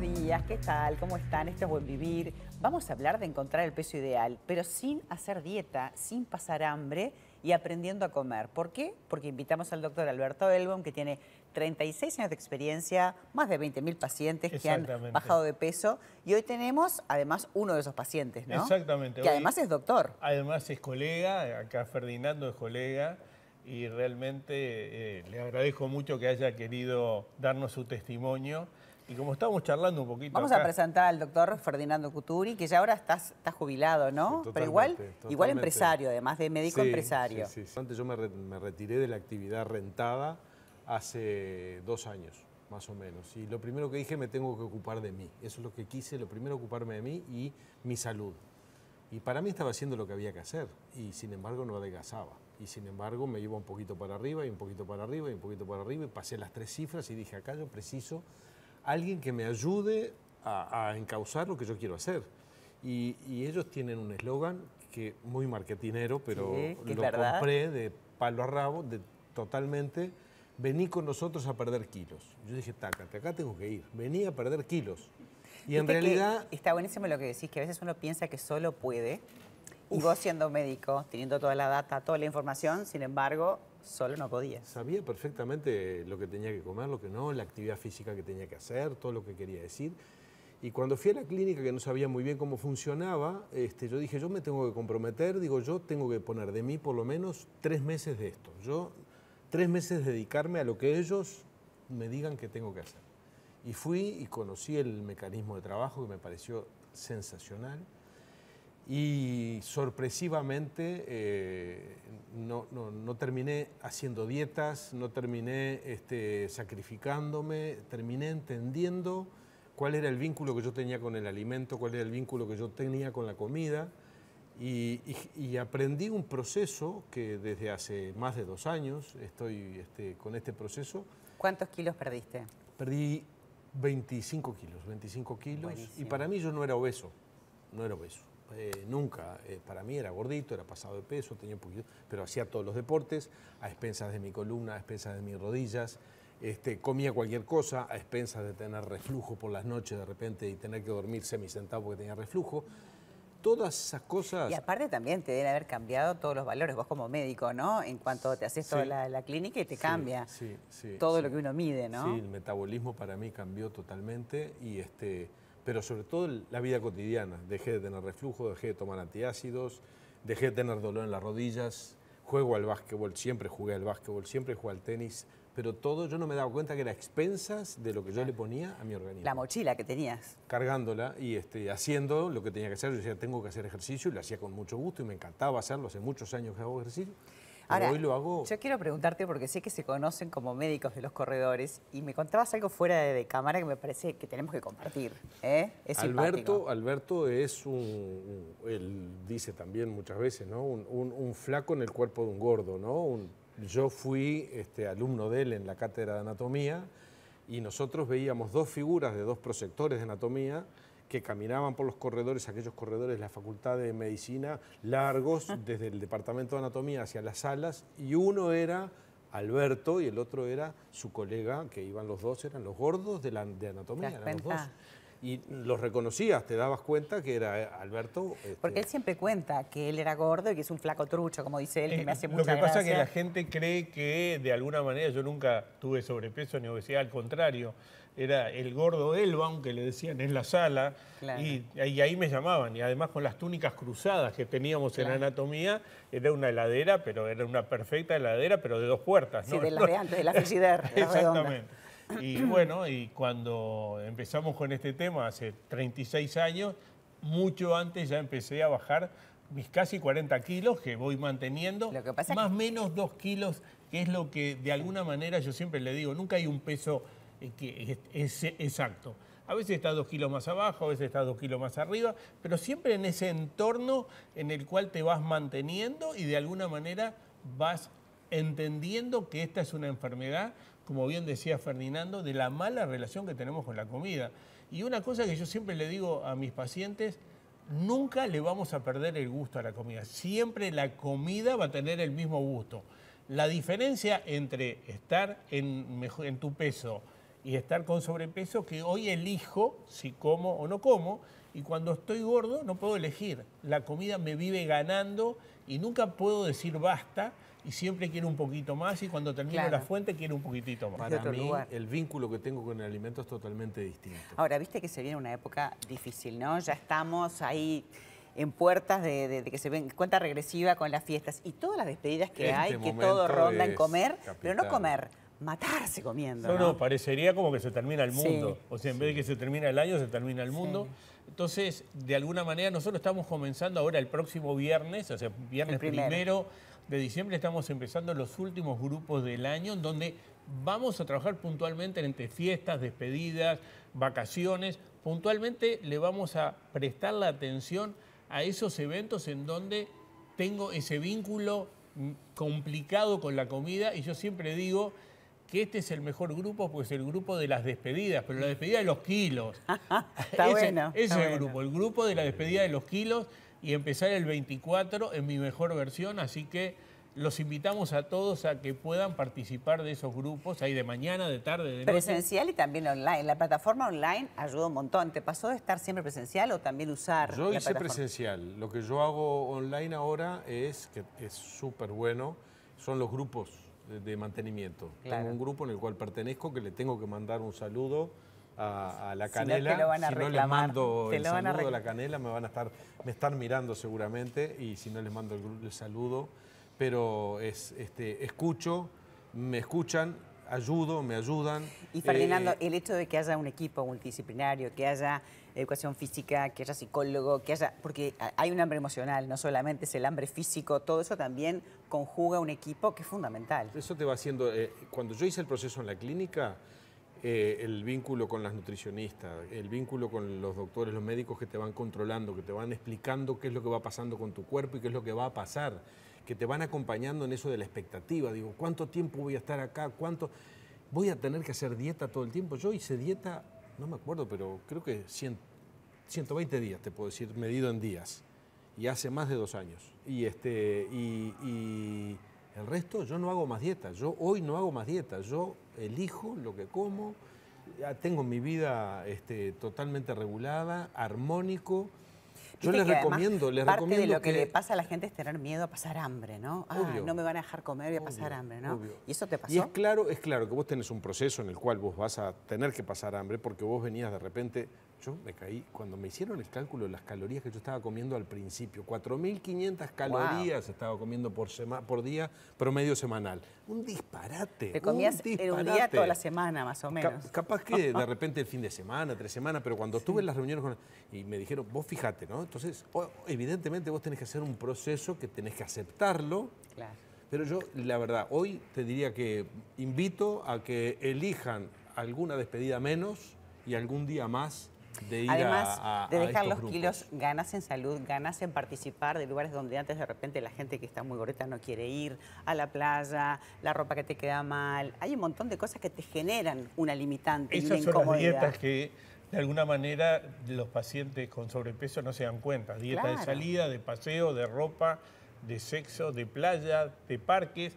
días, ¿qué tal? ¿Cómo están? Esto es Buen Vivir. Vamos a hablar de encontrar el peso ideal, pero sin hacer dieta, sin pasar hambre y aprendiendo a comer. ¿Por qué? Porque invitamos al doctor Alberto Elbom, que tiene 36 años de experiencia, más de 20.000 pacientes que han bajado de peso. Y hoy tenemos, además, uno de esos pacientes, ¿no? Exactamente. Que además es doctor. Además es colega, acá Ferdinando es colega. Y realmente eh, le agradezco mucho que haya querido darnos su testimonio y como estábamos charlando un poquito. Vamos a presentar al doctor Ferdinando Cuturi, que ya ahora está jubilado, ¿no? Pero igual, igual empresario, además de médico empresario. Antes yo me, retiré de la actividad rentada hace dos años, más o menos. Y lo primero que dije, me tengo que ocupar de mí. Eso es lo que quise, lo primero ocuparme de mí y mi salud. Y para mí estaba haciendo lo que había que hacer y sin embargo no adelgazaba. Y sin embargo me iba un poquito para arriba y un poquito para arriba y un poquito para arriba y pasé las tres cifras y dije, acá yo preciso alguien que me ayude a, encauzar lo que yo quiero hacer. Y, ellos tienen un eslogan que muy marketinero, pero lo compré de palo a rabo, de totalmente, vení con nosotros a perder kilos. Yo dije, tácate, acá tengo que ir, vení a perder kilos. Y en realidad... Está buenísimo lo que decís, que a veces uno piensa que solo puede. Y vos siendo médico, teniendo toda la data, toda la información, sin embargo, Solo no podía. Sabía perfectamente lo que tenía que comer, lo que no, la actividad física que tenía que hacer, todo lo que quería decir. Y cuando fui a la clínica, que no sabía muy bien cómo funcionaba, este, yo dije, yo me tengo que comprometer, digo, yo tengo que poner de mí por lo menos tres meses de esto. Yo, tres meses dedicarme a lo que ellos me digan que tengo que hacer. Y fui y conocí el mecanismo de trabajo que me pareció sensacional. Y sorpresivamente eh, no, no, terminé haciendo dietas, no terminé este, sacrificándome, terminé entendiendo cuál era el vínculo que yo tenía con el alimento, cuál era el vínculo que yo tenía con la comida. Y, aprendí un proceso que desde hace más de dos años estoy este, con este proceso. ¿Cuántos kilos perdiste? Perdí 25 kilos, 25 kilos. Y para mí yo no era obeso, no era obeso. Eh, nunca, eh, para mí era gordito, era pasado de peso, tenía un poquito, pero hacía todos los deportes, a expensas de mi columna, a expensas de mis rodillas, este, comía cualquier cosa, a expensas de tener reflujo por las noches de repente y tener que dormir semisentado porque tenía reflujo. Todas esas cosas. Y aparte también te deben haber cambiado todos los valores, vos como médico, ¿no? En cuanto te haces toda la, clínica y te cambia todo lo que uno mide, ¿no? Sí, el metabolismo para mí cambió totalmente y este pero sobre todo la vida cotidiana. Dejé de tener reflujo, dejé de tomar antiácidos, dejé de tener dolor en las rodillas, juego al básquetbol, siempre jugué al básquetbol, siempre jugué al tenis, pero todo yo no me daba cuenta que era expensas de lo que yo le ponía a mi organismo. La mochila que tenías. Cargándola y este, haciendo lo que tenía que hacer. Yo decía, tengo que hacer ejercicio y lo hacía con mucho gusto y me encantaba hacerlo. Hace muchos años que hago ejercicio. Yo quiero preguntarte, porque sé que se conocen como médicos de los corredores, y me contabas algo fuera de, cámara que me parece que tenemos que compartir. ¿eh? Alberto, es un, él dice también muchas veces, ¿no? Un, flaco en el cuerpo de un gordo, ¿no? yo fui este, alumno de él en la cátedra de anatomía y nosotros veíamos dos figuras de dos proyectores de anatomía que caminaban por los corredores, aquellos corredores de la Facultad de Medicina, largos, desde el Departamento de Anatomía hacia las salas, y uno era Alberto y el otro era su colega, que iban los dos, eran los gordos de, la, de Anatomía, eran los dos y los reconocías, te dabas cuenta que era eh, Alberto. Este, Porque él siempre cuenta que él era gordo y que es un flaco trucho, como dice él, que eh, me hace mucha gracia. Lo que pasa es que la gente cree que de alguna manera yo nunca tuve sobrepeso ni obesidad, al contrario era el gordo Elba, aunque le decían en la sala, y, ahí me llamaban, y además con las túnicas cruzadas que teníamos en anatomía, era una heladera, pero era una perfecta heladera, pero de dos puertas. Sí, de la de antes, de la Exactamente. Y bueno, y cuando empezamos con este tema, hace 36 años, mucho antes ya empecé a bajar mis casi 40 kilos que voy manteniendo, más o menos 2 kilos, que es lo que de alguna manera yo siempre le digo, nunca hay un peso que es, exacto. A veces está dos kilos más abajo, a veces está dos kilos más arriba, pero siempre en ese entorno en el cual te vas manteniendo y de alguna manera vas entendiendo que esta es una enfermedad, como bien decía Ferdinando, de la mala relación que tenemos con la comida. Y una cosa que yo siempre le digo a mis pacientes, nunca le vamos a perder el gusto a la comida. Siempre la comida va a tener el mismo gusto. La diferencia entre estar en, en tu peso, y estar con sobrepeso que hoy elijo si como o no como. Y cuando estoy gordo no puedo elegir. La comida me vive ganando y nunca puedo decir basta y siempre quiero un poquito más y cuando termino la fuente quiero un poquitito más. Para mí el vínculo que tengo con el alimento es totalmente distinto. Ahora, viste que se viene una época difícil, ¿no? Ya estamos ahí en puertas de, que se ven cuenta regresiva con las fiestas y todas las despedidas que este hay, que todo ronda en comer, pero no comer matarse comiendo. No, no, parecería como que se termina el mundo. O sea, en vez de que se termina el año, se termina el mundo. Entonces, de alguna manera, nosotros estamos comenzando ahora el próximo viernes, o sea, viernes primero. primero de diciembre, estamos empezando los últimos grupos del año, en donde vamos a trabajar puntualmente entre fiestas, despedidas, vacaciones. Puntualmente le vamos a prestar la atención a esos eventos en donde tengo ese vínculo mm, complicado con la comida y yo siempre digo que este es el mejor grupo, pues el grupo de las despedidas, pero la despedida de los kilos. está bueno. Ese es el grupo, el grupo de la despedida de los kilos y empezar el 24 en mi mejor versión, así que los invitamos a todos a que puedan participar de esos grupos, ahí de mañana, de tarde, de noche. Presencial y también online. La plataforma online ayuda un montón. ¿Te pasó de estar siempre presencial o también usar Yo hice presencial. Lo que yo hago online ahora es, que es súper bueno, son los grupos de mantenimiento. Tengo un grupo en el cual pertenezco que le tengo que mandar un saludo a, la canela. Si no, les mando el saludo a, la canela, me van a estar, me están mirando seguramente y si no les mando el, el saludo, pero es, este, escucho, me escuchan ayudo, me ayudan. Y Ferdinando, eh, el hecho de que haya un equipo multidisciplinario, que haya educación eh, física, que haya psicólogo, que haya... Porque hay un hambre emocional, no solamente es el hambre físico, todo eso también conjuga un equipo que es fundamental. Eso te va haciendo... Eh, cuando yo hice el proceso en la clínica, el vínculo con las nutricionistas, el vínculo con los doctores, los médicos que te van controlando, que te van explicando qué es lo que va pasando con tu cuerpo y qué es lo que va a pasar que te van acompañando en eso de la expectativa. Digo, ¿cuánto tiempo voy a estar acá? ¿Cuánto? ¿Voy a tener que hacer dieta todo el tiempo? Yo hice dieta, no me acuerdo, pero creo que 120 días, te puedo decir, medido en días. Y hace más de dos años. Y, este, y, el resto yo no hago más dieta. Yo hoy no hago más dieta. Yo elijo lo que como. ya Tengo mi vida este, totalmente regulada, armónico. Yo les recomiendo, les recomiendo. de lo que, le pasa a la gente es tener miedo a pasar hambre, ¿no? Ah, no me van a dejar comer y a pasar hambre, ¿no? ¿Y eso te pasó? Y es claro, es claro que vos tenés un proceso en el cual vos vas a tener que pasar hambre porque vos venías de repente yo me caí, cuando me hicieron el cálculo de las calorías que yo estaba comiendo al principio, 4.500 calorías estaba comiendo por, por día promedio semanal. Un disparate. Te comías en un día toda la semana, más o menos. capaz que de repente el fin de semana, tres semanas, pero cuando estuve en las reuniones con, y me dijeron, vos fíjate, ¿no? Entonces, evidentemente vos tenés que hacer un proceso que tenés que aceptarlo. Claro. Pero yo, la verdad, hoy te diría que invito a que elijan alguna despedida menos y algún día más Además de dejar los kilos, ganas en salud, ganas en participar de lugares donde antes de repente la gente que está muy gordita no quiere ir, a la playa, la ropa que te queda mal. Hay un montón de cosas que te generan una limitante Esas y son Las dietas que de alguna manera los pacientes con sobrepeso no se dan cuenta. Dieta de salida, de paseo, de ropa, de sexo, de playa, de parques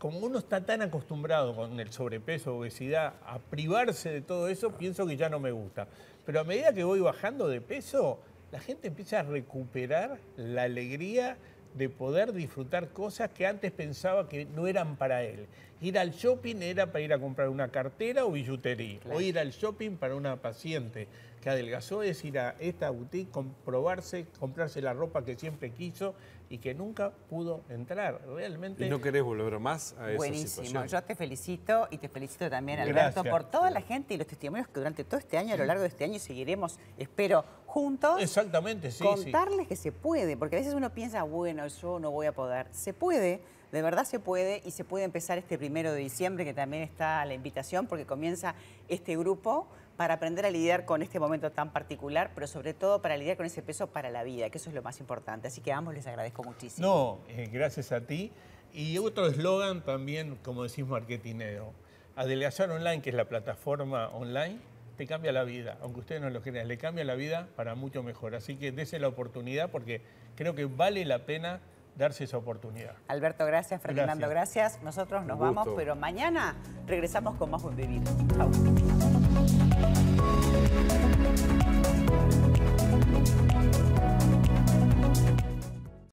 como uno está tan acostumbrado con el sobrepeso, obesidad, a privarse de todo eso, pienso que ya no me gusta. Pero a medida que voy bajando de peso, la gente empieza a recuperar la alegría de poder disfrutar cosas que antes pensaba que no eran para él. Ir al shopping era para ir a comprar una cartera o billutería. O ir al shopping para una paciente que adelgazó es ir a esta boutique, comprobarse, comprarse la ropa que siempre quiso y que nunca pudo entrar. Realmente. Y no querés volver más a esa Buenísimo. Yo te felicito y te felicito también, Alberto, por toda la gente y los testimonios que durante todo este año, a lo largo de este año, seguiremos, espero, juntos. Exactamente, sí. Contarles que se puede, porque a veces uno piensa, bueno, yo no voy a poder. Se puede de verdad se puede y se puede empezar este primero de diciembre, que también está la invitación, porque comienza este grupo para aprender a lidiar con este momento tan particular, pero sobre todo para lidiar con ese peso para la vida, que eso es lo más importante. Así que a ambos les agradezco muchísimo. No, eh, gracias a ti. Y otro eslogan también, como decís, marketinero. Adelgazar Online, que es la plataforma online, te cambia la vida, aunque ustedes no lo crean, le cambia la vida para mucho mejor. Así que dése la oportunidad porque creo que vale la pena darse esa oportunidad. Alberto, gracias. Fernando, gracias. Nosotros nos vamos, pero mañana regresamos con más Buen Vivir. Chao.